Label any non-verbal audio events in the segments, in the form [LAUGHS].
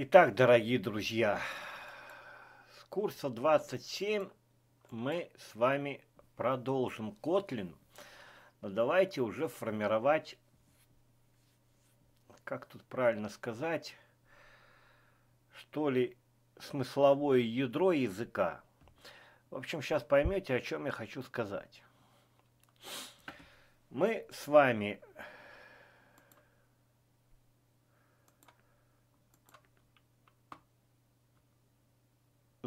Итак, дорогие друзья, с курса 27 мы с вами продолжим Kotlin, но давайте уже формировать, как тут правильно сказать, что ли смысловое ядро языка. В общем, сейчас поймете, о чем я хочу сказать. Мы с вами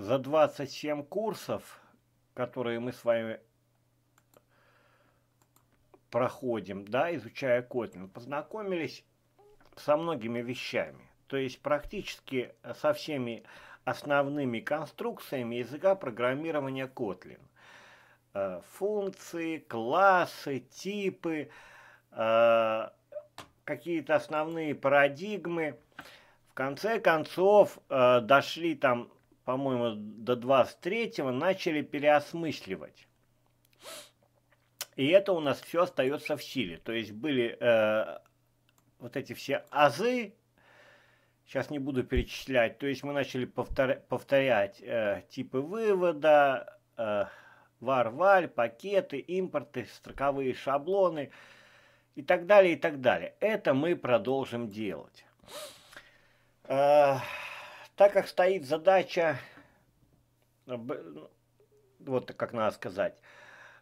за 27 курсов, которые мы с вами проходим, да, изучая Kotlin, познакомились со многими вещами. То есть практически со всеми основными конструкциями языка программирования Kotlin. Э, функции, классы, типы, э, какие-то основные парадигмы. В конце концов, э, дошли там по-моему, до 23-го начали переосмысливать. И это у нас все остается в силе. То есть были э, вот эти все азы, сейчас не буду перечислять, то есть мы начали повтор, повторять э, типы вывода, э, варваль, пакеты, импорты, строковые шаблоны и так далее, и так далее. Это мы продолжим делать. Э, так как стоит задача, э, ну, вот как надо сказать,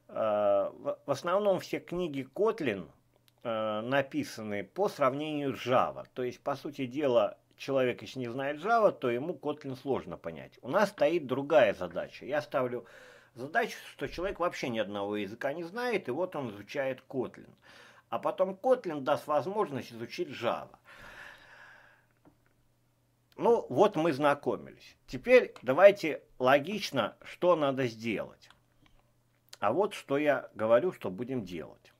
э, в основном все книги Котлин э, написаны по сравнению с Java. То есть, по сути дела, человек, еще не знает Java, то ему Kotlin сложно понять. У нас стоит другая задача. Я ставлю задачу, что человек вообще ни одного языка не знает, и вот он изучает Kotlin. А потом Kotlin даст возможность изучить Java. Ну, вот мы знакомились. Теперь давайте логично, что надо сделать. А вот что я говорю, что будем делать.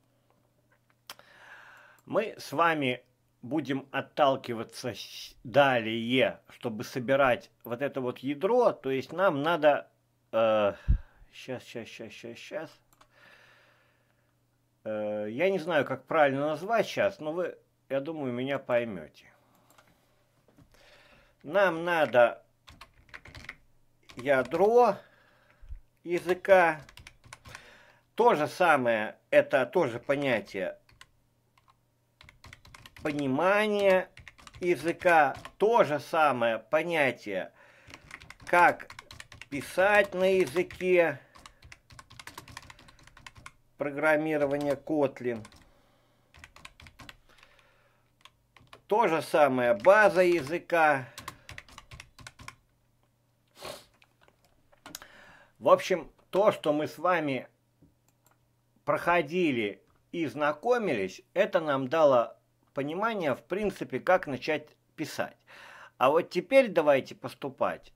Мы с вами будем отталкиваться далее, чтобы собирать вот это вот ядро. То есть нам надо... Э, сейчас, сейчас, сейчас, сейчас, сейчас. Э, я не знаю, как правильно назвать сейчас, но вы, я думаю, меня поймете нам надо ядро языка. То же самое, это тоже понятие понимания языка. То же самое понятие, как писать на языке программирования Kotlin. То же самое база языка. В общем, то, что мы с вами проходили и знакомились, это нам дало понимание, в принципе, как начать писать. А вот теперь давайте поступать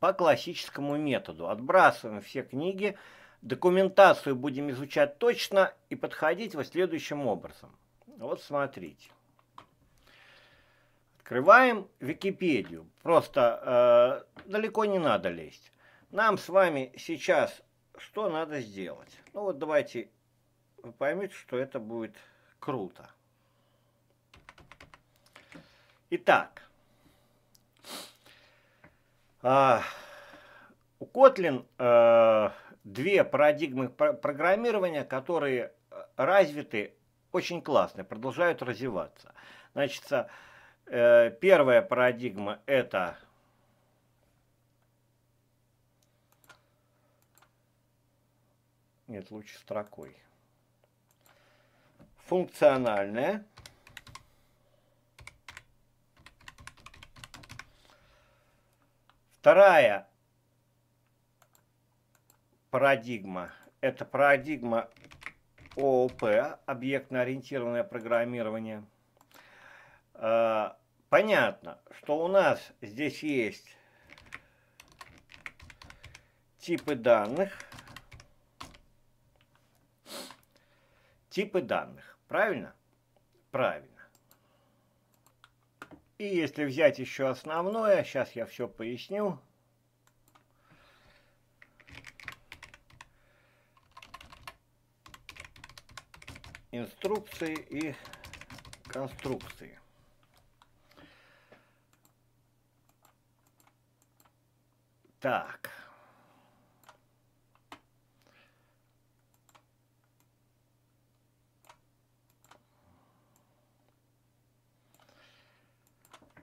по классическому методу. Отбрасываем все книги, документацию будем изучать точно и подходить вот следующим образом. Вот смотрите. Открываем Википедию. Просто э, далеко не надо лезть. Нам с вами сейчас что надо сделать? Ну вот давайте вы поймете, что это будет круто. Итак, э, у Kotlin э, две парадигмы программирования, которые э, развиты очень классно, продолжают развиваться. Значит, э, первая парадигма – это Нет, лучше строкой. Функциональная. Вторая парадигма – это парадигма ООП, объектно-ориентированное программирование. А, понятно, что у нас здесь есть типы данных – типы данных. Правильно? Правильно. И если взять еще основное, сейчас я все поясню. Инструкции и конструкции. Так.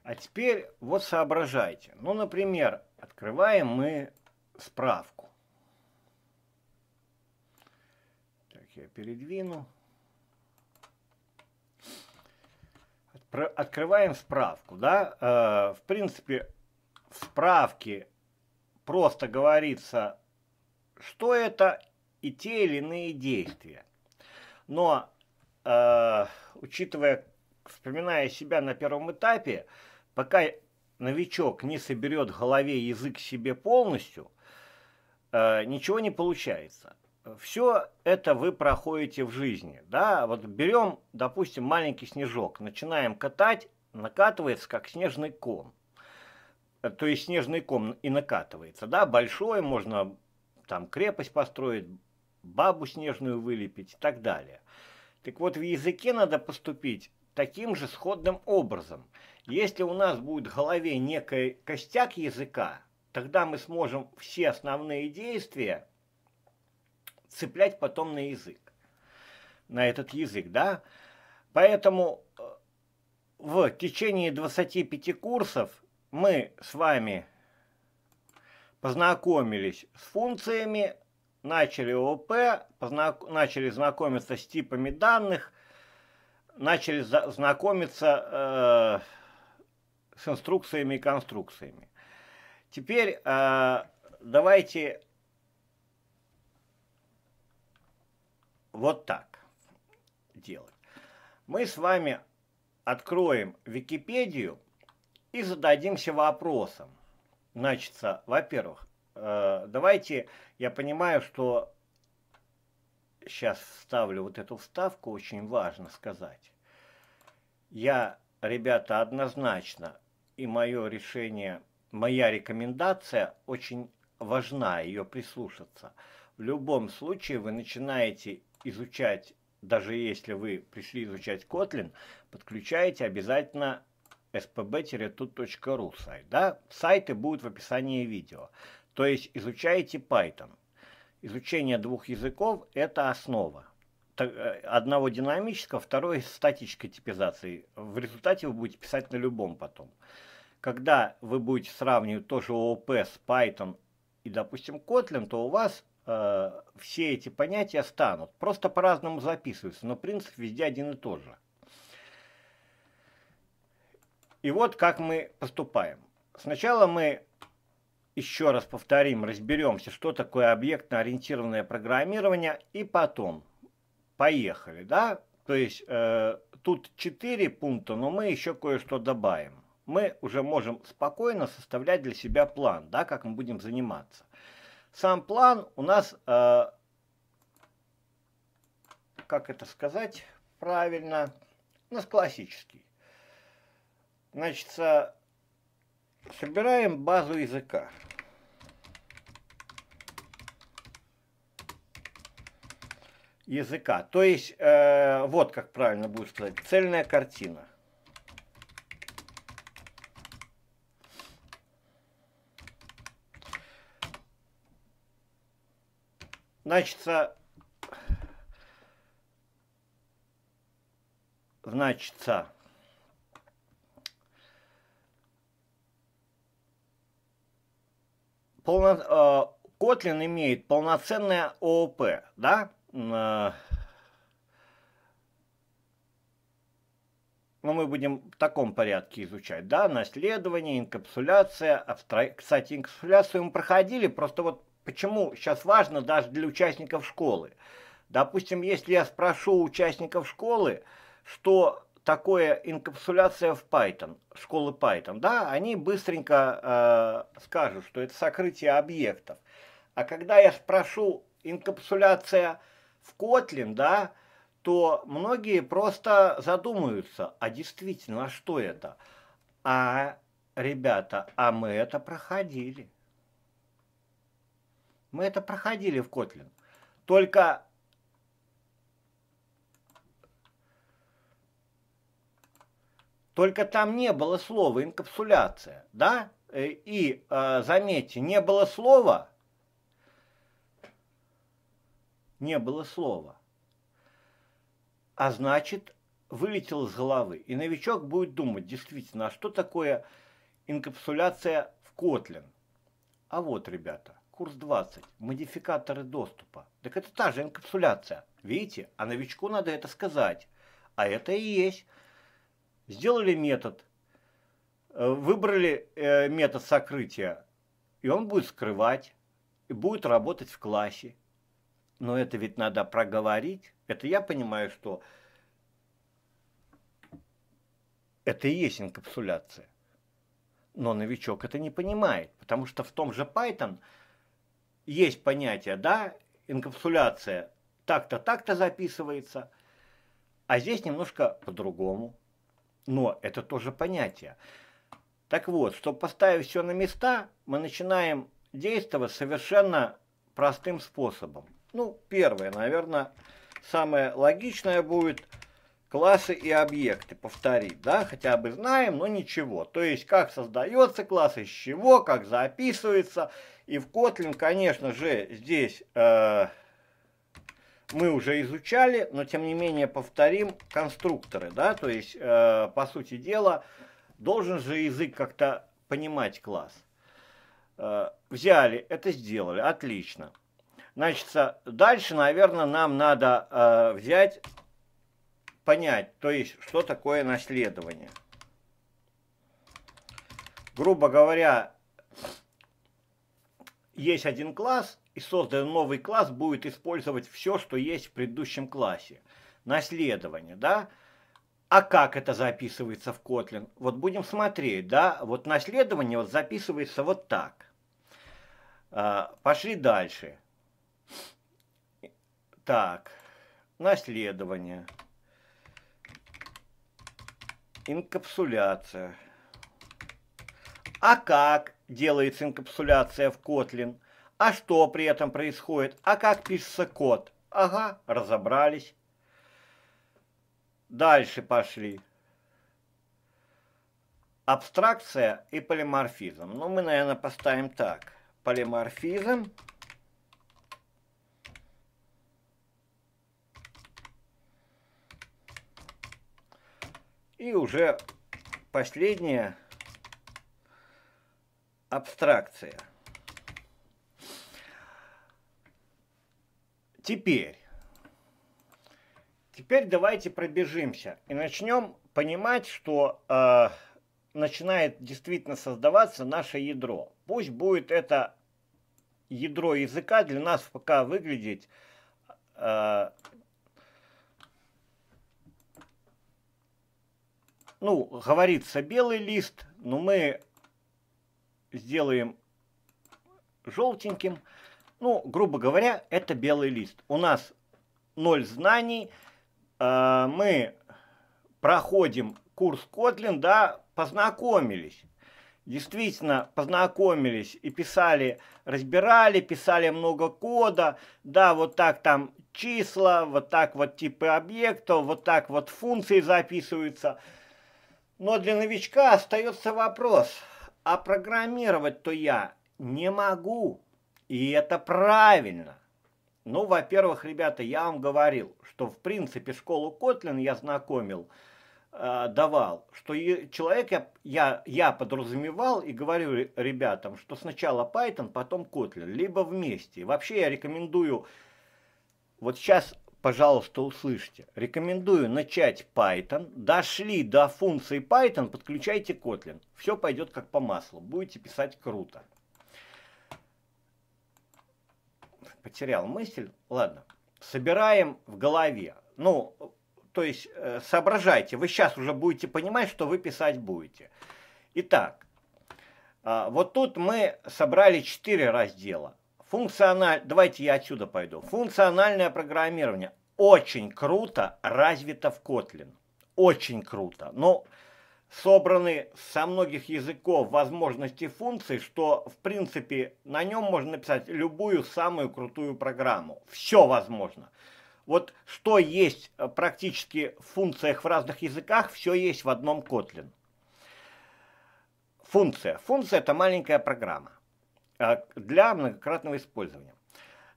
А теперь вот соображайте. Ну, например, открываем мы справку. Так, я передвину. Открываем справку, да? Э, в принципе, в справке просто говорится, что это и те или иные действия. Но, э, учитывая, вспоминая себя на первом этапе, пока новичок не соберет в голове язык себе полностью, э, ничего не получается. Все это вы проходите в жизни. Да? Вот берем, допустим, маленький снежок, начинаем катать, накатывается как снежный ком. Э, то есть снежный ком и накатывается. Да? Большой, можно там крепость построить, бабу снежную вылепить и так далее. Так вот, в языке надо поступить таким же сходным образом – если у нас будет в голове некий костяк языка, тогда мы сможем все основные действия цеплять потом на язык, на этот язык, да? Поэтому э, в течение 25 курсов мы с вами познакомились с функциями, начали ОП, познак... начали знакомиться с типами данных, начали за... знакомиться э с инструкциями и конструкциями. Теперь э, давайте вот так делать. Мы с вами откроем Википедию и зададимся вопросом. Значит, во-первых, э, давайте, я понимаю, что сейчас вставлю вот эту вставку, очень важно сказать. Я, ребята, однозначно и мое решение, моя рекомендация очень важна, ее прислушаться. В любом случае вы начинаете изучать, даже если вы пришли изучать Kotlin, подключаете обязательно spb-tut.ru сайт. Да? Сайты будут в описании видео. То есть изучаете Python. Изучение двух языков – это основа. Э, одного динамического, второй статической типизации. В результате вы будете писать на любом потом когда вы будете сравнивать тоже ООП с Python и, допустим, Kotlin, то у вас э, все эти понятия станут. Просто по-разному записываются, но принцип везде один и тот же. И вот как мы поступаем. Сначала мы, еще раз повторим, разберемся, что такое объектно-ориентированное программирование, и потом поехали, да? То есть э, тут 4 пункта, но мы еще кое-что добавим мы уже можем спокойно составлять для себя план, да, как мы будем заниматься. Сам план у нас, э, как это сказать правильно, у нас классический. Значит, собираем базу языка. языка. То есть, э, вот как правильно будет сказать, цельная картина. Значит, значит, полно, э, Котлин имеет полноценное ООП, да? Э, но ну, мы будем в таком порядке изучать, да, наследование, инкапсуляция, абстра... кстати, инкапсуляцию мы проходили, просто вот почему сейчас важно даже для участников школы. Допустим, если я спрошу участников школы, что такое инкапсуляция в Python, школы Python, да, они быстренько э, скажут, что это сокрытие объектов. А когда я спрошу инкапсуляция в Kotlin, да, то многие просто задумаются, а действительно, а что это? А, ребята, а мы это проходили. Мы это проходили в Kotlin. Только Только там не было слова инкапсуляция, да? Э, и, э, заметьте, не было слова, не было слова. А значит, вылетел из головы. И новичок будет думать, действительно, а что такое инкапсуляция в Kotlin? А вот, ребята, курс 20, модификаторы доступа. Так это та же инкапсуляция. Видите, а новичку надо это сказать. А это и есть. Сделали метод, э, выбрали э, метод сокрытия, и он будет скрывать, и будет работать в классе. Но это ведь надо проговорить. Это я понимаю, что это и есть инкапсуляция. Но новичок это не понимает, потому что в том же Python – есть понятие, да, инкапсуляция так-то, так-то записывается, а здесь немножко по-другому. Но это тоже понятие. Так вот, чтобы поставить все на места, мы начинаем действовать совершенно простым способом. Ну, первое, наверное, самое логичное будет – классы и объекты повторить, да, хотя бы знаем, но ничего. То есть, как создается класс, из чего, как записывается. И в Kotlin, конечно же, здесь э, мы уже изучали, но тем не менее повторим конструкторы, да, то есть, э, по сути дела, должен же язык как-то понимать класс. Э, взяли, это сделали, отлично. Значит, дальше, наверное, нам надо э, взять понять, то есть, что такое наследование. Грубо говоря, есть один класс, и созданный новый класс будет использовать все, что есть в предыдущем классе. Наследование, да? А как это записывается в Kotlin? Вот будем смотреть, да? Вот наследование вот записывается вот так. А, пошли дальше. Так, наследование. Наследование. Инкапсуляция. А как делается инкапсуляция в Kotlin? А что при этом происходит? А как пишется код? Ага, разобрались. Дальше пошли. Абстракция и полиморфизм. Ну, мы, наверное, поставим так. Полиморфизм – И уже последняя абстракция. Теперь, теперь давайте пробежимся и начнем понимать, что э, начинает действительно создаваться наше ядро. Пусть будет это ядро языка для нас пока выглядеть э, ну, говорится белый лист, но мы сделаем желтеньким. Ну, грубо говоря, это белый лист. У нас ноль знаний. Э, мы проходим курс Kotlin, да, познакомились. Действительно, познакомились и писали, разбирали, писали много кода. Да, вот так там числа, вот так вот типы объектов, вот так вот функции записываются – но для новичка остается вопрос, а программировать-то я не могу. И это правильно. Ну, во-первых, ребята, я вам говорил, что в принципе школу Котлин я знакомил, э, давал, что человек я, я, я подразумевал и говорю ребятам, что сначала Python, потом Kotlin, либо вместе. Вообще я рекомендую, вот сейчас пожалуйста, услышьте. Рекомендую начать Python. Дошли до функции Python, подключайте Kotlin. Все пойдет как по маслу. Будете писать круто. Потерял мысль. Ладно. Собираем в голове. Ну, то есть, э, соображайте. Вы сейчас уже будете понимать, что вы писать будете. Итак, а, вот тут мы собрали четыре раздела функциональ... давайте я отсюда пойду. Функциональное программирование очень круто развито в Kotlin. Очень круто. Но собраны со многих языков возможности функций, что, в принципе, на нем можно написать любую самую крутую программу. Все возможно. Вот что есть э, практически в функциях в разных языках, все есть в одном Kotlin. Функция. Функция – это маленькая программа. Э, для многократного использования.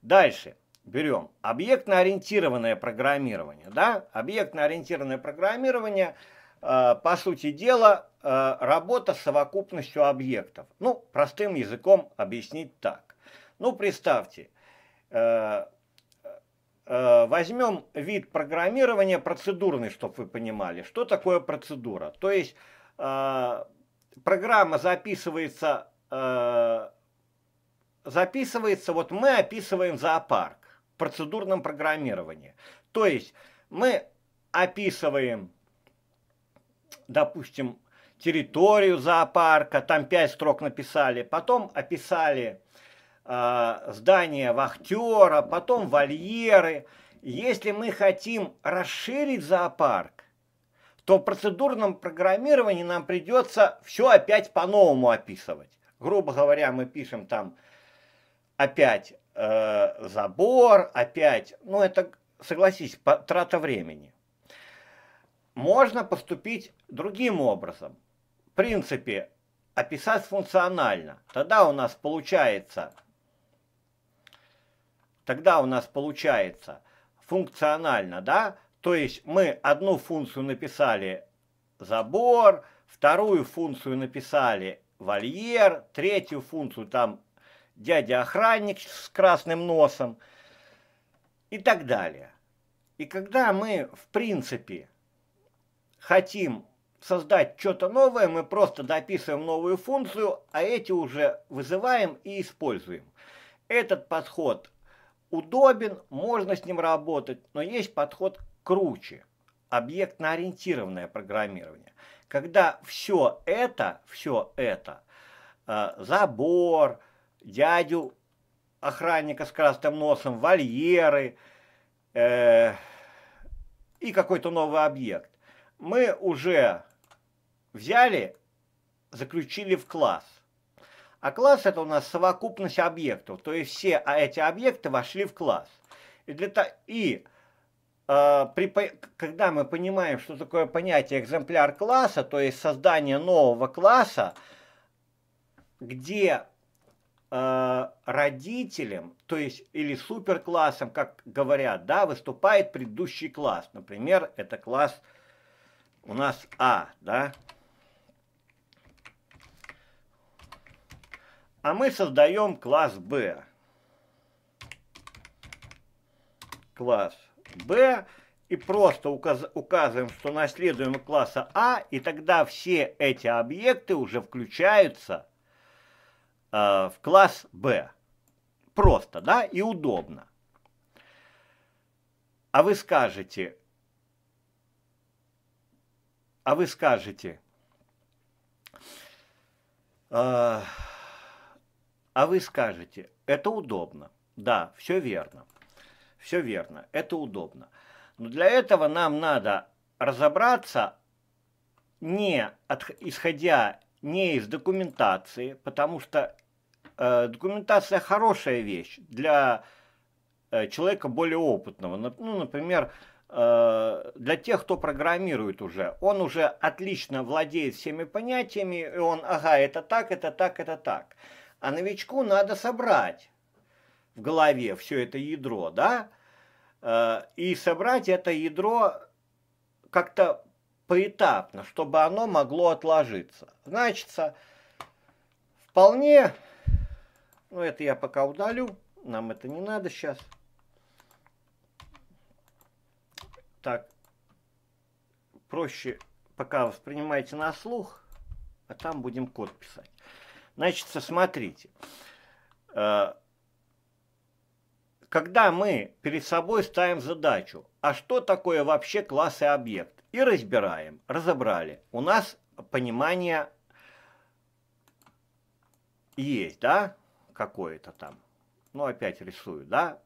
Дальше берем объектно-ориентированное программирование. Да? Объектно-ориентированное программирование, э, по сути дела, э, работа с совокупностью объектов. Ну, простым языком объяснить так. Ну, представьте, возьмем вид программирования процедурный, чтобы вы понимали, что такое процедура. То есть программа записывается записывается, вот мы описываем зоопарк в процедурном программировании. То есть мы описываем, допустим, территорию зоопарка, там пять строк написали, потом описали э, здание вахтера, потом вольеры. Если мы хотим расширить зоопарк, то в процедурном программировании нам придется все опять по-новому описывать. Грубо говоря, мы пишем там опять э, забор, опять, ну это, согласись, трата времени. Можно поступить другим образом. В принципе, описать функционально. Тогда у нас получается, тогда у нас получается функционально, да, то есть мы одну функцию написали забор, вторую функцию написали вольер, третью функцию там дядя-охранник с красным носом и так далее. И когда мы, в принципе, хотим создать что-то новое, мы просто дописываем новую функцию, а эти уже вызываем и используем. Этот подход удобен, можно с ним работать, но есть подход круче, объектно-ориентированное программирование. Когда все это, все это, а, забор, дядю охранника с красным носом, вольеры э, и какой-то новый объект. Мы уже взяли, заключили в класс. А класс это у нас совокупность объектов, то есть все а эти объекты вошли в класс. И, для то, и э, при, когда мы понимаем, что такое понятие экземпляр класса, то есть создание нового класса, где Э, родителям, то есть или суперклассом, как говорят, да, выступает предыдущий класс. Например, это класс у нас А, да. А мы создаем класс Б. Класс Б и просто указ указываем, что наследуем класса А, и тогда все эти объекты уже включаются Э, в класс Б. Просто, да, и удобно. А вы скажете, а вы скажете, э, а, вы скажете, это удобно. Да, все верно. Все верно, это удобно. Но для этого нам надо разобраться, не от, исходя не из документации, потому что э, документация хорошая вещь для э, человека более опытного. Ну, например, э, для тех, кто программирует уже. Он уже отлично владеет всеми понятиями, и он, ага, это так, это так, это так. А новичку надо собрать в голове все это ядро, да, э, и собрать это ядро как-то поэтапно, чтобы оно могло отложиться. Значится, вполне, ну это я пока удалю, нам это не надо сейчас. Так, проще пока воспринимайте на слух, а там будем код писать. Значит, смотрите. Э, когда мы перед собой ставим задачу, а что такое вообще класс и объект? и разбираем. Разобрали. У нас понимание есть, да, какое-то там. Ну, опять рисую, да.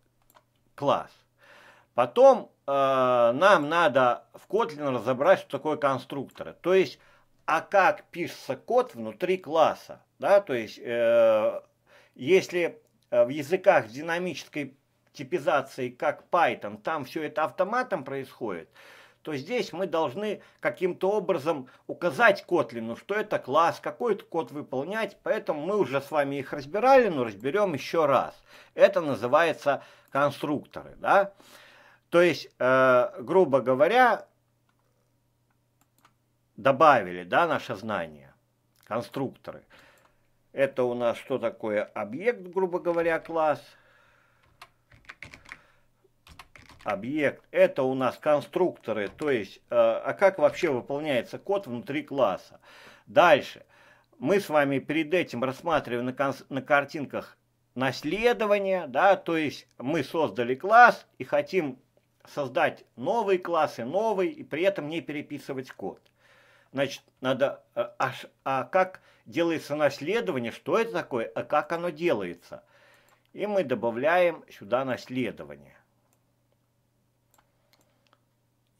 Класс. Потом э, нам надо в Kotlin разобрать, что такое конструкторы. То есть, а как пишется код внутри класса. Да? То есть, э, если э, в языках динамической типизации, как Python, там все это автоматом происходит – то здесь мы должны каким-то образом указать Котлину, что это класс, какой это код выполнять, поэтому мы уже с вами их разбирали, но разберем еще раз. Это называется конструкторы, да? То есть, э, грубо говоря, добавили, да, наше знание, конструкторы. Это у нас что такое объект, грубо говоря, класс – объект, это у нас конструкторы, то есть, э, а как вообще выполняется код внутри класса. Дальше. Мы с вами перед этим рассматриваем на, на картинках наследование, да, то есть мы создали класс и хотим создать новый класс и новый, и при этом не переписывать код. Значит, надо, э, а, а как делается наследование, что это такое, а как оно делается. И мы добавляем сюда наследование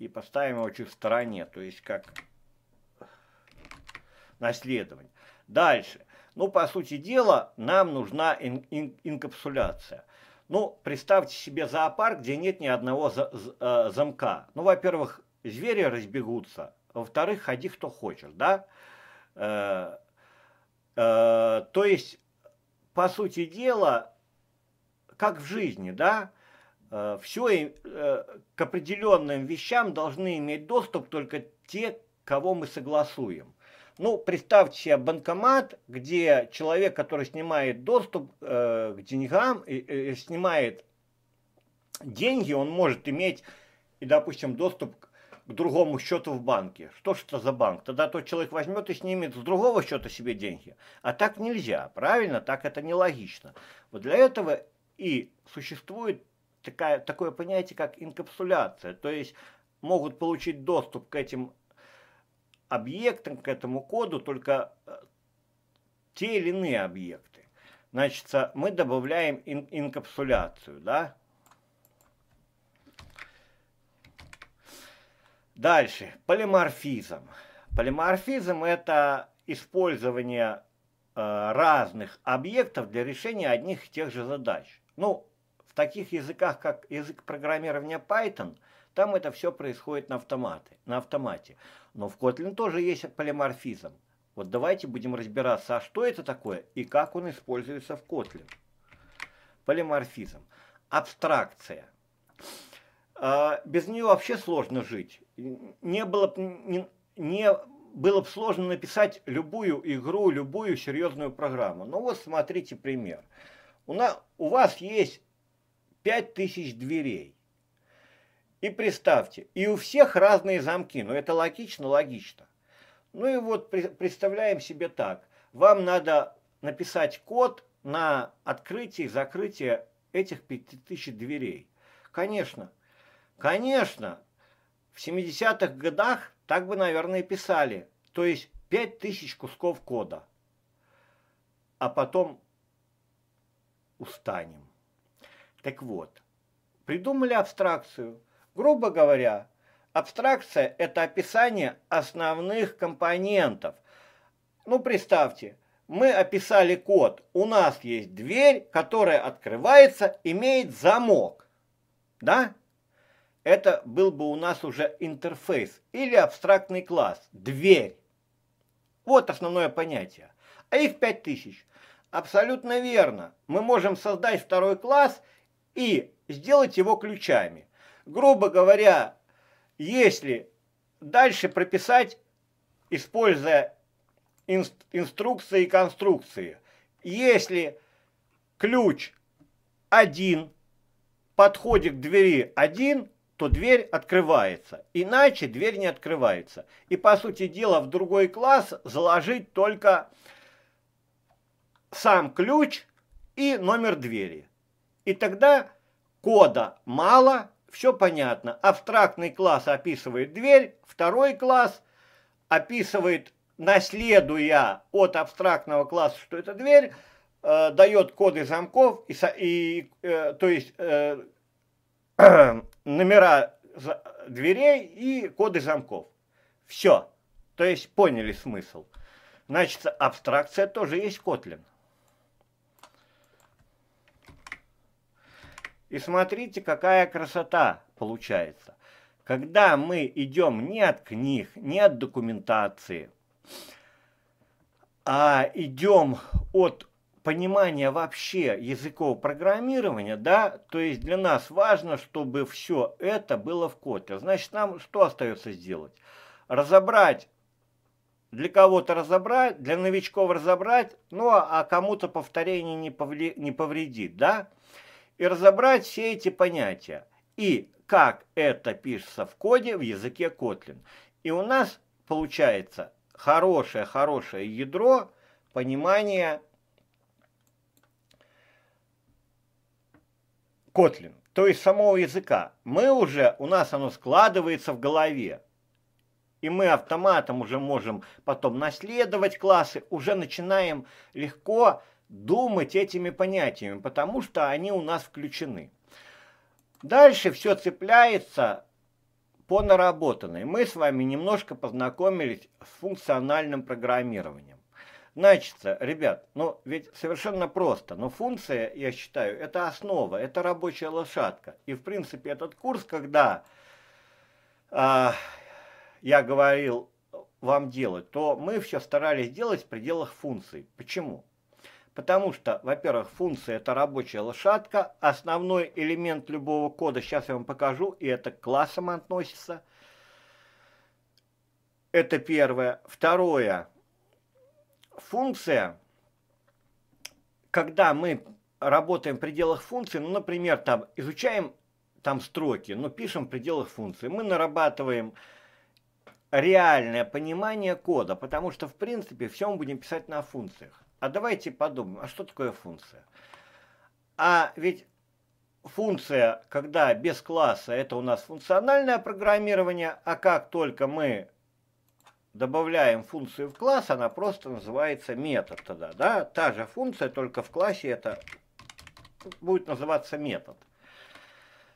и поставим его чуть в стороне, то есть как наследование. Дальше. Ну, по сути дела, нам нужна ин ин инкапсуляция. Ну, представьте себе зоопарк, где нет ни одного за за э, замка. Ну, во-первых, звери разбегутся, во-вторых, ходи кто хочешь, да? Э -э -э, то есть, по сути дела, как в жизни, да? все э, к определенным вещам должны иметь доступ только те, кого мы согласуем. Ну, представьте себе банкомат, где человек, который снимает доступ э, к деньгам, э, снимает деньги, он может иметь, и, допустим, доступ к, к другому счету в банке. Что же это за банк? Тогда тот человек возьмет и снимет с другого счета себе деньги. А так нельзя, правильно? Так это нелогично. Вот для этого и существует такая, такое понятие, как инкапсуляция. То есть могут получить доступ к этим объектам, к этому коду только э, те или иные объекты. Значит, мы добавляем ин инкапсуляцию, да? Дальше, полиморфизм. Полиморфизм – это использование э, разных объектов для решения одних и тех же задач. Ну, в таких языках, как язык программирования Python, там это все происходит на, автоматы, на автомате. Но в Kotlin тоже есть полиморфизм. Вот давайте будем разбираться, а что это такое и как он используется в Kotlin. Полиморфизм. Абстракция. А, без нее вообще сложно жить. Не было бы сложно написать любую игру, любую серьезную программу. Ну вот смотрите пример. У, нас, у вас есть Пять тысяч дверей. И представьте, и у всех разные замки, ну это логично, логично. Ну и вот представляем себе так, вам надо написать код на открытие и закрытие этих 5000 дверей. Конечно, конечно, в 70-х годах так бы, наверное, писали. То есть 5000 кусков кода. А потом устанем. Так вот, придумали абстракцию. Грубо говоря, абстракция – это описание основных компонентов. Ну, представьте, мы описали код. У нас есть дверь, которая открывается, имеет замок. Да? Это был бы у нас уже интерфейс или абстрактный класс. Дверь. Вот основное понятие. А их 5000. Абсолютно верно. Мы можем создать второй класс – и сделать его ключами. Грубо говоря, если дальше прописать, используя инструкции и конструкции, если ключ один, подходит к двери один, то дверь открывается. Иначе дверь не открывается. И, по сути дела, в другой класс заложить только сам ключ и номер двери. И тогда кода мало, все понятно. Абстрактный класс описывает дверь, второй класс описывает, наследуя от абстрактного класса, что это дверь, э, дает коды замков, и, и, э, то есть э, [CLEARS THROAT] номера дверей и коды замков. Все. То есть поняли смысл. Значит, абстракция тоже есть Котлин. И смотрите, какая красота получается. Когда мы идем не от книг, не от документации, а идем от понимания вообще языкового программирования, да, то есть для нас важно, чтобы все это было в коде. Значит, нам что остается сделать? Разобрать, для кого-то разобрать, для новичков разобрать, ну а кому-то повторение не, повли, не повредит, да и разобрать все эти понятия и как это пишется в коде в языке Kotlin. И у нас получается хорошее-хорошее ядро понимания Kotlin, то есть самого языка. Мы уже, у нас оно складывается в голове. И мы автоматом уже можем потом наследовать классы, уже начинаем легко думать этими понятиями, потому что они у нас включены. Дальше все цепляется по наработанной. Мы с вами немножко познакомились с функциональным программированием. Значит, ребят, ну ведь совершенно просто, но функция, я считаю, это основа, это рабочая лошадка. И в принципе этот курс, когда э, я говорил вам делать, то мы все старались делать в пределах функций. Почему? Потому что, во-первых, функция это рабочая лошадка, основной элемент любого кода, сейчас я вам покажу, и это к классам относится. Это первое. Второе. Функция, когда мы работаем в пределах функции, ну, например, там изучаем там строки, но пишем в пределах функции, мы нарабатываем реальное понимание кода, потому что, в принципе, все мы будем писать на функциях. А давайте подумаем, а что такое функция? А ведь функция, когда без класса, это у нас функциональное программирование, а как только мы добавляем функцию в класс, она просто называется метод тогда, да? Та же функция, только в классе это будет называться метод.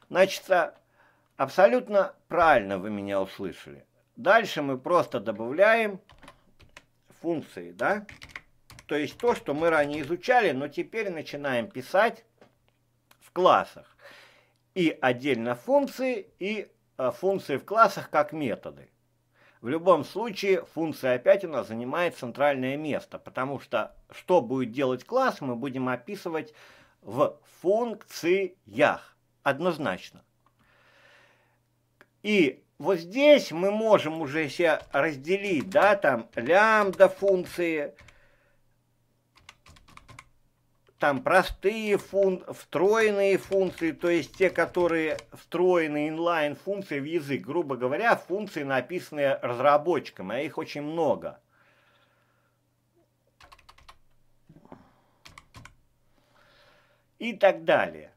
Значит, а, абсолютно правильно вы меня услышали. Дальше мы просто добавляем функции, да? то есть то, что мы ранее изучали, но теперь начинаем писать в классах. И отдельно функции, и э, функции в классах как методы. В любом случае, функция опять у нас занимает центральное место, потому что что будет делать класс, мы будем описывать в функциях, однозначно. И вот здесь мы можем уже себя разделить, да, там лямбда функции, функции, там простые функции, встроенные функции, то есть те, которые встроены inline функции в язык. Грубо говоря, функции, написанные разработчиком, а их очень много. И так далее.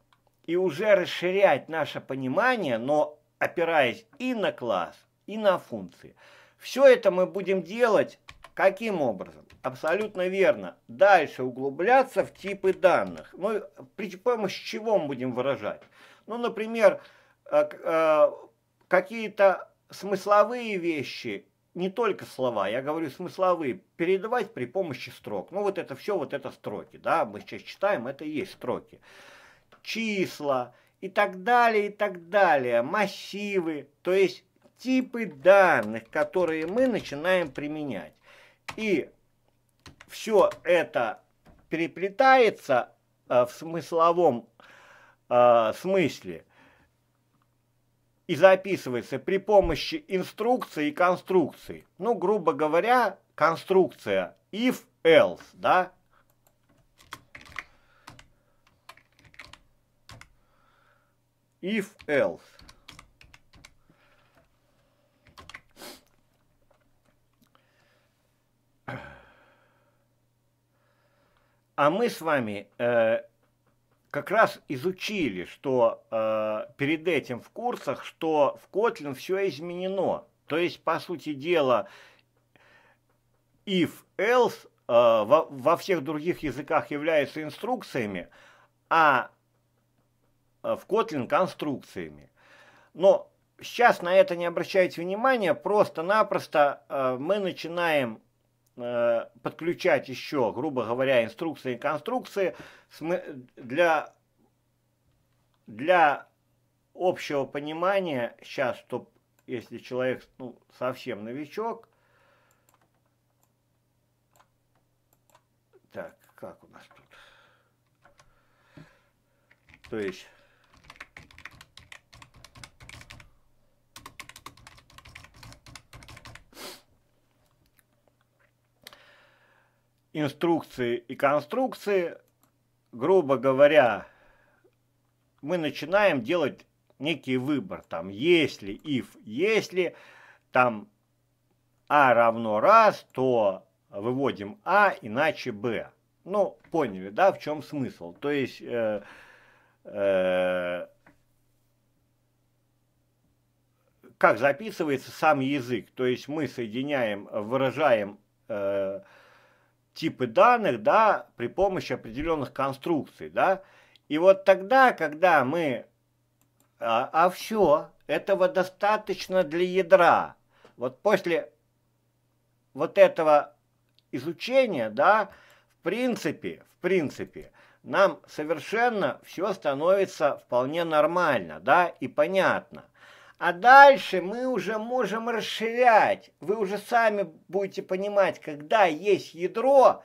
И уже расширять наше понимание, но опираясь и на класс, и на функции. Все это мы будем делать каким образом? Абсолютно верно. Дальше углубляться в типы данных. Ну, при помощи чего мы будем выражать? Ну, например, э, э, какие-то смысловые вещи, не только слова, я говорю смысловые, передавать при помощи строк. Ну, вот это все, вот это строки, да, мы сейчас читаем, это и есть строки. Числа и так далее, и так далее, массивы, то есть типы данных, которые мы начинаем применять. И все это переплетается э, в смысловом э, смысле и записывается при помощи инструкции и конструкции. Ну, грубо говоря, конструкция if, else, да? If, else. А мы с вами э, как раз изучили, что э, перед этим в курсах, что в Kotlin все изменено. То есть, по сути дела, if, else э, во, во всех других языках являются инструкциями, а э, в Kotlin конструкциями. Но сейчас на это не обращайте внимания, просто-напросто э, мы начинаем Э, подключать еще, грубо говоря, инструкции и конструкции для, для общего понимания сейчас, что если человек ну, совсем новичок, так, как у нас тут? То есть инструкции и конструкции, грубо говоря, мы начинаем делать некий выбор, там, если, if, если, там, а равно раз, то выводим а, иначе b. Ну, поняли, да, в чем смысл? То есть, э, э, как записывается сам язык, то есть мы соединяем, выражаем э, типы данных, да, при помощи определенных конструкций, да. И вот тогда, когда мы... А, а все, этого достаточно для ядра. Вот после вот этого изучения, да, в принципе, в принципе, нам совершенно все становится вполне нормально, да, и понятно – а дальше мы уже можем расширять. Вы уже сами будете понимать, когда есть ядро,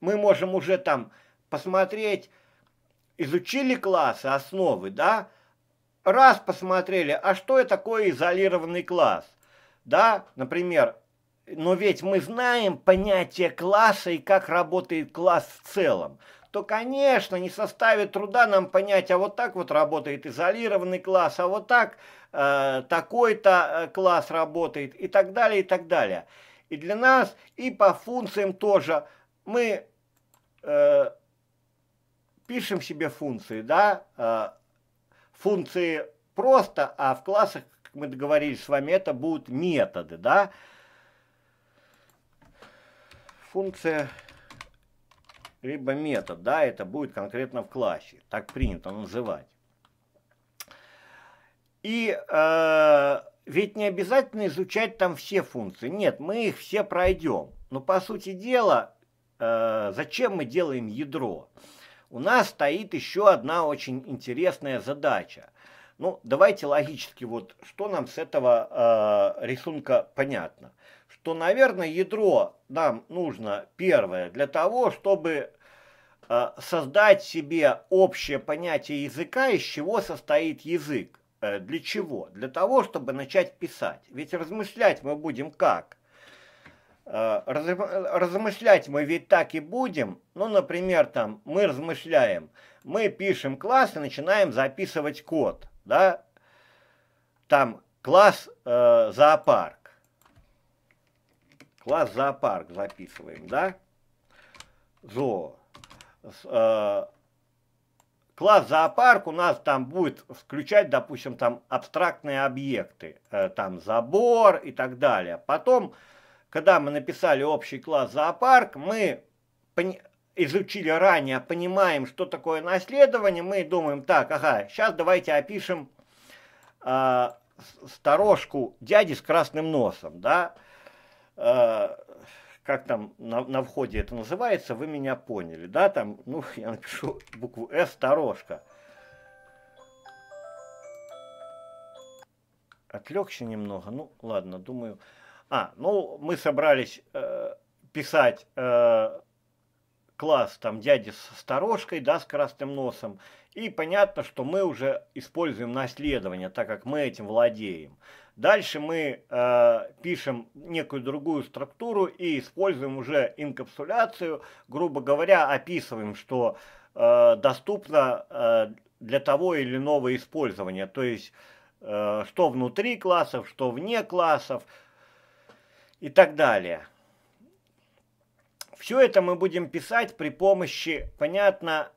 мы можем уже там посмотреть, изучили классы, основы, да? Раз посмотрели, а что это такое изолированный класс? Да, например, но ведь мы знаем понятие класса и как работает класс в целом, то, конечно, не составит труда нам понять, а вот так вот работает изолированный класс, а вот так Э, такой-то э, класс работает и так далее, и так далее. И для нас, и по функциям тоже. Мы э, пишем себе функции, да, э, функции просто, а в классах, как мы договорились с вами, это будут методы, да. Функция либо метод, да, это будет конкретно в классе, так принято называть. И э, ведь не обязательно изучать там все функции. Нет, мы их все пройдем. Но по сути дела, э, зачем мы делаем ядро? У нас стоит еще одна очень интересная задача. Ну, давайте логически, вот что нам с этого э, рисунка понятно. Что, наверное, ядро нам нужно первое для того, чтобы э, создать себе общее понятие языка, из чего состоит язык. Э, для чего? Для того, чтобы начать писать. Ведь размышлять мы будем как? Э, размышлять мы ведь так и будем. Ну, например, там мы размышляем. Мы пишем класс и начинаем записывать код. Да? Там класс э, зоопарк. Класс зоопарк записываем, да? Зо. Э, класс зоопарк у нас там будет включать, допустим, там абстрактные объекты, э, там забор и так далее. Потом, когда мы написали общий класс зоопарк, мы изучили ранее, понимаем, что такое наследование, мы думаем, так, ага, сейчас давайте опишем э, сторожку дяди с красным носом, да, э, как там на, на входе это называется, вы меня поняли, да, там, ну, [LAUGHS] я напишу букву «С», «Сторожка». Отвлекся немного, ну, ладно, думаю. А, ну, мы собрались э, писать э, класс, там, дяди с сторожкой, да, с красным носом, и понятно, что мы уже используем наследование, так как мы этим владеем. Дальше мы э, пишем некую другую структуру и используем уже инкапсуляцию, грубо говоря, описываем, что э, доступно э, для того или иного использования, то есть э, что внутри классов, что вне классов и так далее. Все это мы будем писать при помощи, понятно,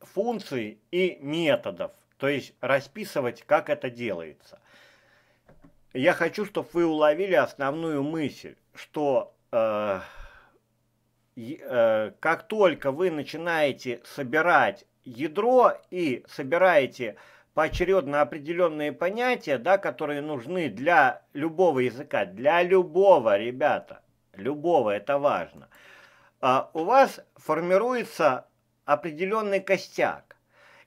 функций и методов, то есть расписывать, как это делается я хочу, чтобы вы уловили основную мысль, что э, э, как только вы начинаете собирать ядро и собираете поочередно определенные понятия, да, которые нужны для любого языка, для любого, ребята, любого, это важно, э, у вас формируется определенный костяк.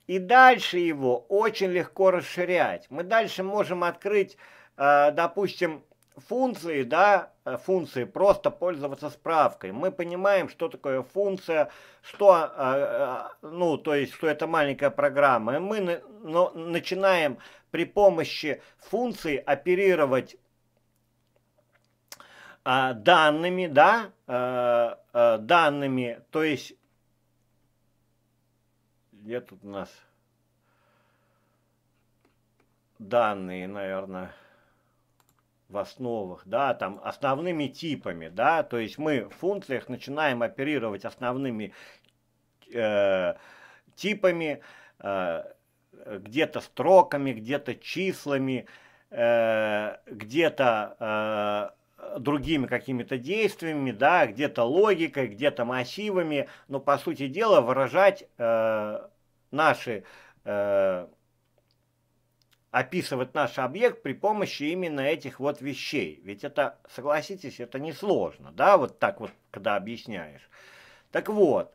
И дальше его очень легко расширять. Мы дальше можем открыть Э, допустим, функции, да, э, функции, просто пользоваться справкой. Мы понимаем, что такое функция, что, э, ну, то есть, что это маленькая программа. И мы начинаем при помощи функции оперировать данными, да, данными, то есть, где тут у нас данные, наверное, в основах, да, там основными типами, да, то есть мы в функциях начинаем оперировать основными э, типами, э, где-то строками, где-то числами, э, где-то э, другими какими-то действиями, да, где-то логикой, где-то массивами, но по сути дела выражать э, наши э, описывать наш объект при помощи именно этих вот вещей. Ведь это, согласитесь, это несложно, да, вот так вот, когда объясняешь. Так вот,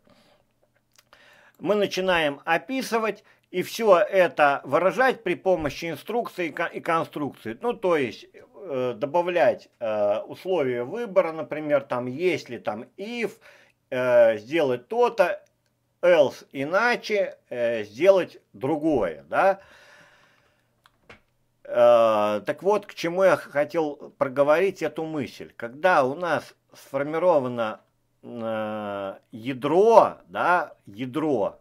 мы начинаем описывать и все это выражать при помощи инструкции и конструкции. Ну, то есть э, добавлять э, условия выбора, например, там, если там if, э, сделать то-то, else иначе, э, сделать другое, да. Э, так вот, к чему я хотел проговорить эту мысль. Когда у нас сформировано э, ядро, да, ядро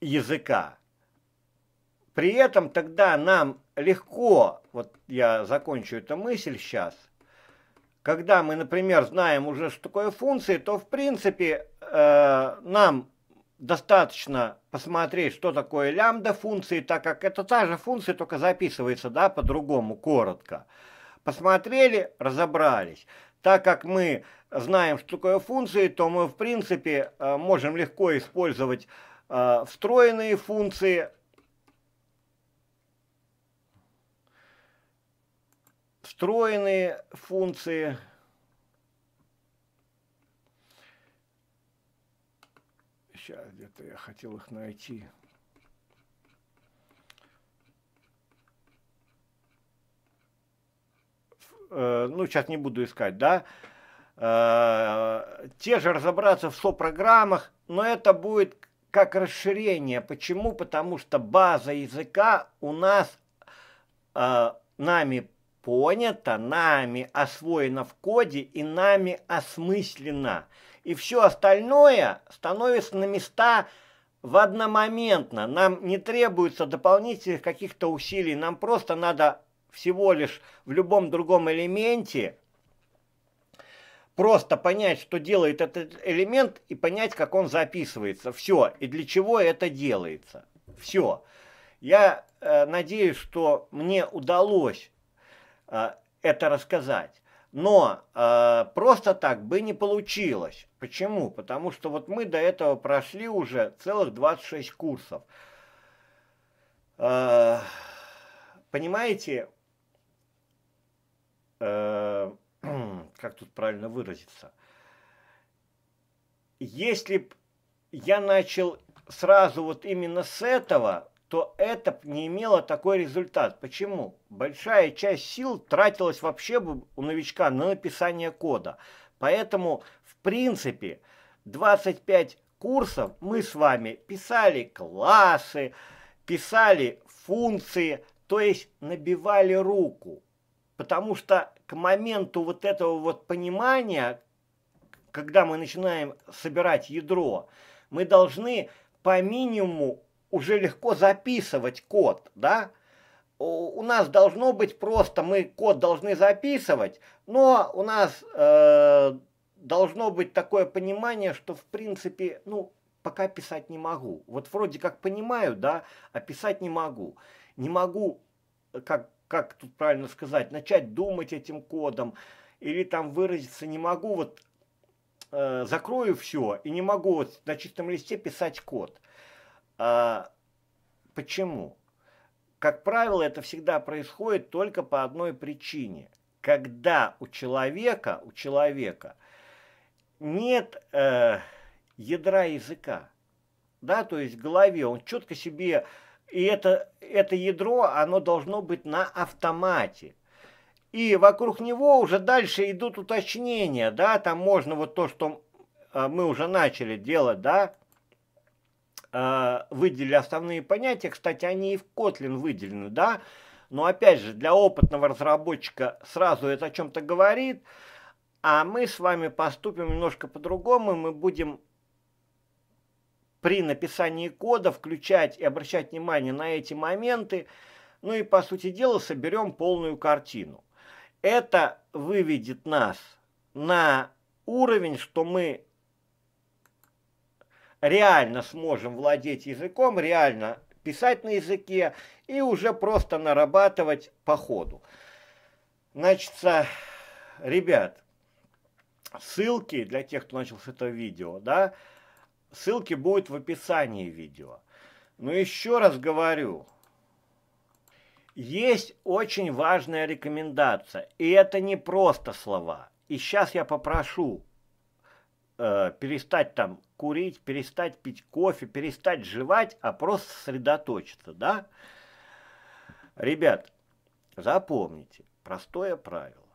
языка, при этом тогда нам легко, вот я закончу эту мысль сейчас, когда мы, например, знаем уже, что такое функции, то в принципе э, нам достаточно посмотреть, что такое лямбда функции, так как это та же функция, только записывается да, по-другому, коротко. Посмотрели, разобрались. Так как мы знаем, что такое функции, то мы, в принципе, э, можем легко использовать э, встроенные функции, встроенные функции – Сейчас где-то я хотел их найти. Э, ну, сейчас не буду искать, да, э, те же разобраться в сопрограммах, но это будет как расширение. Почему? Потому что база языка у нас э, нами понято нами, освоено в коде и нами осмыслено. И все остальное становится на места в одномоментно. Нам не требуется дополнительных каких-то усилий, нам просто надо всего лишь в любом другом элементе просто понять, что делает этот элемент и понять, как он записывается. Все. И для чего это делается. Все. Я э, надеюсь, что мне удалось Э, это рассказать. Но э, просто так бы не получилось. Почему? Потому что вот мы до этого прошли уже целых 26 курсов. Э, понимаете, э, [CLEARS THROAT] как тут правильно выразиться? Если бы я начал сразу вот именно с этого, то это не имело такой результат. Почему? Большая часть сил тратилась вообще бы у новичка на написание кода. Поэтому, в принципе, 25 курсов мы с вами писали классы, писали функции, то есть набивали руку. Потому что к моменту вот этого вот понимания, когда мы начинаем собирать ядро, мы должны по минимуму уже легко записывать код, да? У нас должно быть просто, мы код должны записывать, но у нас э, должно быть такое понимание, что в принципе, ну, пока писать не могу. Вот вроде как понимаю, да, а писать не могу. Не могу, как, как тут правильно сказать, начать думать этим кодом или там выразиться не могу, вот э, закрою все и не могу вот на чистом листе писать код. А, почему? Как правило, это всегда происходит только по одной причине. Когда у человека, у человека нет э, ядра языка, да, то есть в голове, он четко себе, и это, это ядро, оно должно быть на автомате. И вокруг него уже дальше идут уточнения, да, там можно вот то, что э, мы уже начали делать, да, Э, выделили основные понятия. Кстати, они и в Kotlin выделены, да. Но опять же, для опытного разработчика сразу это о чем-то говорит. А мы с вами поступим немножко по-другому. Мы будем при написании кода включать и обращать внимание на эти моменты. Ну и, по сути дела, соберем полную картину. Это выведет нас на уровень, что мы реально сможем владеть языком, реально писать на языке и уже просто нарабатывать по ходу. Значит, ребят, ссылки для тех, кто начал с этого видео, да, ссылки будут в описании видео. Но еще раз говорю, есть очень важная рекомендация, и это не просто слова. И сейчас я попрошу Э, перестать там курить, перестать пить кофе, перестать жевать, а просто сосредоточиться, да? Ребят, запомните, простое правило.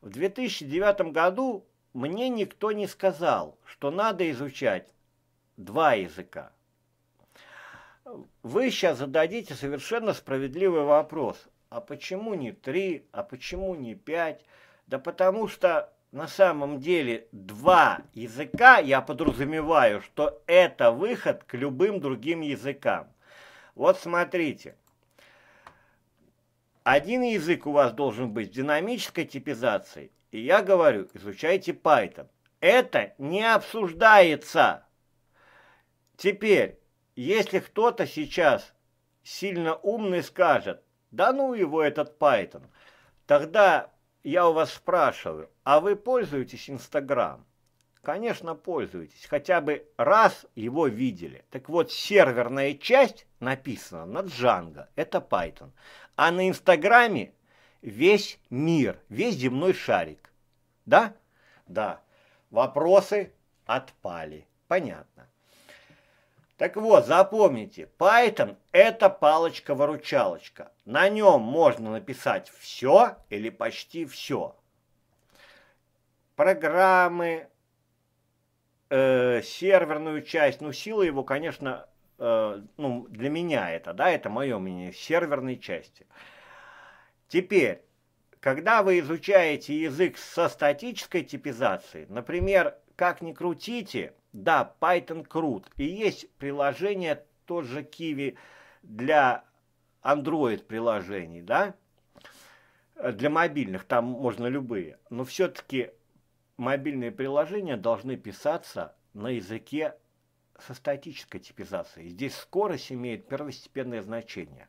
В 2009 году мне никто не сказал, что надо изучать два языка. Вы сейчас зададите совершенно справедливый вопрос. А почему не три, а почему не пять? Да потому что на самом деле два языка, я подразумеваю, что это выход к любым другим языкам. Вот смотрите. Один язык у вас должен быть с динамической типизацией. И я говорю, изучайте Python. Это не обсуждается. Теперь, если кто-то сейчас сильно умный скажет, да ну его этот Python, тогда я у вас спрашиваю, а вы пользуетесь Инстаграм? Конечно, пользуетесь. Хотя бы раз его видели. Так вот, серверная часть написана на Django, это Python. А на Инстаграме весь мир, весь земной шарик. Да? Да. Вопросы отпали. Понятно. Так вот, запомните, Python – это палочка-выручалочка. На нем можно написать все или почти все. Программы, э, серверную часть, ну, сила его, конечно, э, ну, для меня это, да, это мое мнение, серверной части. Теперь, когда вы изучаете язык со статической типизацией, например, как ни крутите – да, Python крут. И есть приложение, тот же Kiwi, для Android приложений, да? Для мобильных, там можно любые. Но все-таки мобильные приложения должны писаться на языке со статической типизацией. Здесь скорость имеет первостепенное значение.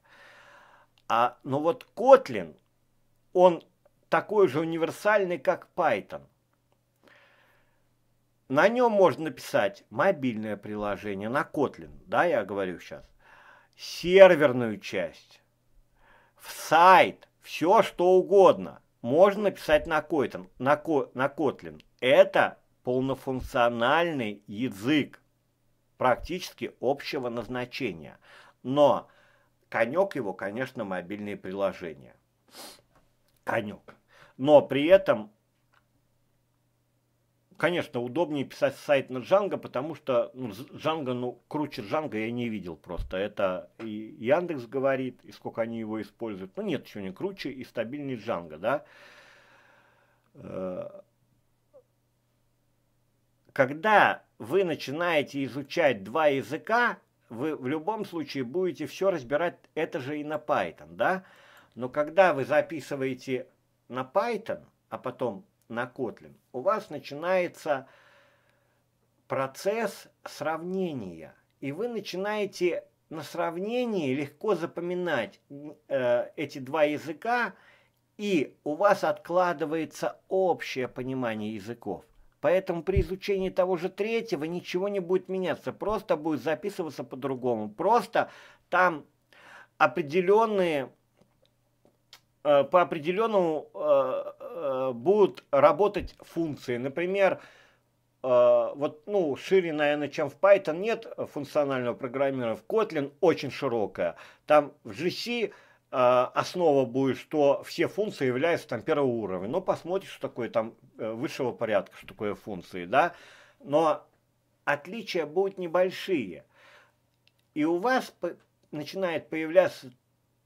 А, но ну вот Kotlin, он такой же универсальный, как Python – на нем можно написать мобильное приложение на Kotlin, да, я говорю сейчас, серверную часть, в сайт, все что угодно можно написать на Kotlin. На, на Kotlin. Это полнофункциональный язык практически общего назначения. Но конек его, конечно, мобильные приложения. Конек. Но при этом конечно, удобнее писать сайт на Django, потому что ну, Django, ну, круче Django я не видел просто. Это и Яндекс говорит, и сколько они его используют. Ну, нет еще не круче и стабильнее Django, да. Э, когда вы начинаете изучать два языка, вы в любом случае будете все разбирать, это же и на Python, да. Но когда вы записываете на Python, а потом на Kotlin, у вас начинается процесс сравнения, и вы начинаете на сравнении легко запоминать э, эти два языка, и у вас откладывается общее понимание языков. Поэтому при изучении того же третьего ничего не будет меняться, просто будет записываться по-другому. Просто там определенные, э, по определенному э, Э, будут работать функции. Например, э, вот, ну, шире, наверное, чем в Python нет функционального программирования. В Kotlin очень широкая. Там в GC э, основа будет, что все функции являются там первого уровня. Но ну, посмотришь, что такое там высшего порядка, что такое функции, да. Но отличия будут небольшие. И у вас начинает появляться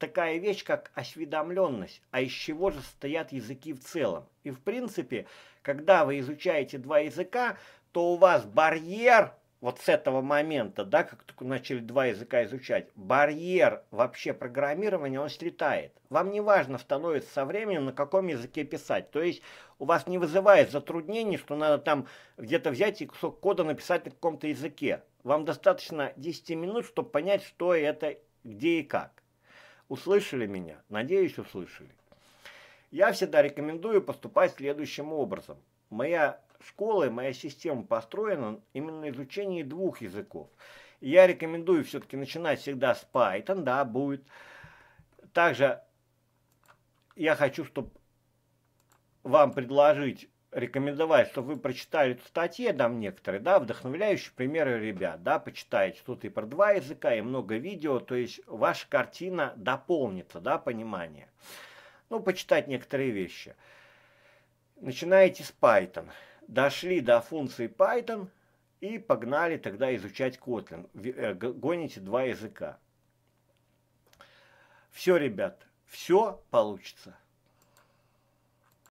такая вещь, как осведомленность, а из чего же состоят языки в целом. И в принципе, когда вы изучаете два языка, то у вас барьер вот с этого момента, да, как только начали два языка изучать, барьер вообще программирования, он слетает. Вам не важно становится со временем, на каком языке писать. То есть у вас не вызывает затруднений, что надо там где-то взять и кусок кода написать на каком-то языке. Вам достаточно 10 минут, чтобы понять, что это, где и как. Услышали меня? Надеюсь, услышали. Я всегда рекомендую поступать следующим образом. Моя школа и моя система построена именно на изучении двух языков. я рекомендую все-таки начинать всегда с Python, да, будет. Также я хочу, чтобы вам предложить рекомендовать, чтобы вы прочитали в статье там некоторые, да, вдохновляющие примеры ребят, да, почитаете. Тут и про два языка, и много видео, то есть ваша картина дополнится, да, понимание. Ну, почитать некоторые вещи. Начинаете с Python. Дошли до функции Python и погнали тогда изучать Kotlin. Э, гоните два языка. Все, ребят, все получится.